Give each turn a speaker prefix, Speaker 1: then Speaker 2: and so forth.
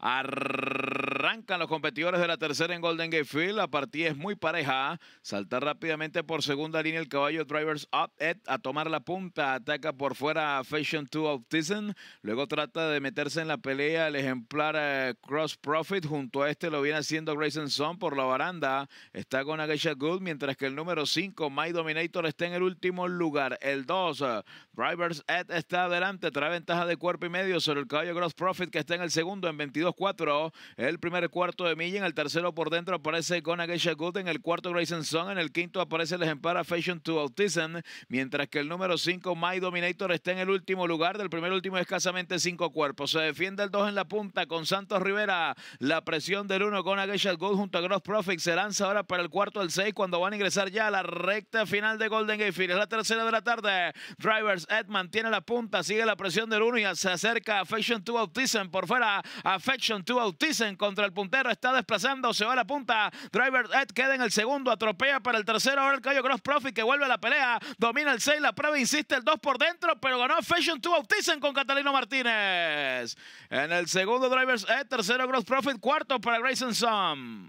Speaker 1: Arrancan los competidores de la tercera en Golden Gate Field. La partida es muy pareja. Salta rápidamente por segunda línea el caballo Drivers Up Ed a tomar la punta. Ataca por fuera Fashion 2 Tizen. Luego trata de meterse en la pelea el ejemplar eh, Cross Profit. Junto a este lo viene haciendo Grayson Son por la baranda. Está con Agesha Good, mientras que el número 5, My Dominator, está en el último lugar. El 2, eh, Drivers Ed está adelante. Trae ventaja de cuerpo y medio sobre el caballo Cross Profit que está en el segundo en 22 cuatro, El primer cuarto de Milla. En el tercero por dentro aparece con Geisha Good. En el cuarto Grayson Song. En el quinto aparece el ejemplar Fashion to Autism. Mientras que el número cinco, My Dominator, está en el último lugar. Del primer último escasamente cinco cuerpos. Se defiende el dos en la punta con Santos Rivera. La presión del uno, con Geisha Good junto a Gross Profit. Se lanza ahora para el cuarto al seis cuando van a ingresar ya a la recta final de Golden Gate Es la tercera de la tarde. Drivers Ed tiene la punta. Sigue la presión del uno y se acerca Fashion to Autism por fuera. Affection Fashion 2 Autizen contra el puntero. Está desplazando, se va a la punta. Driver Ed queda en el segundo, atropella para el tercero. Ahora el Cayo Cross Profit que vuelve a la pelea. Domina el 6, la prueba, insiste el 2 por dentro, pero ganó Fashion 2 Autizen con Catalino Martínez. En el segundo, Drivers Ed, tercero, Gross Profit, cuarto para Grayson Sum.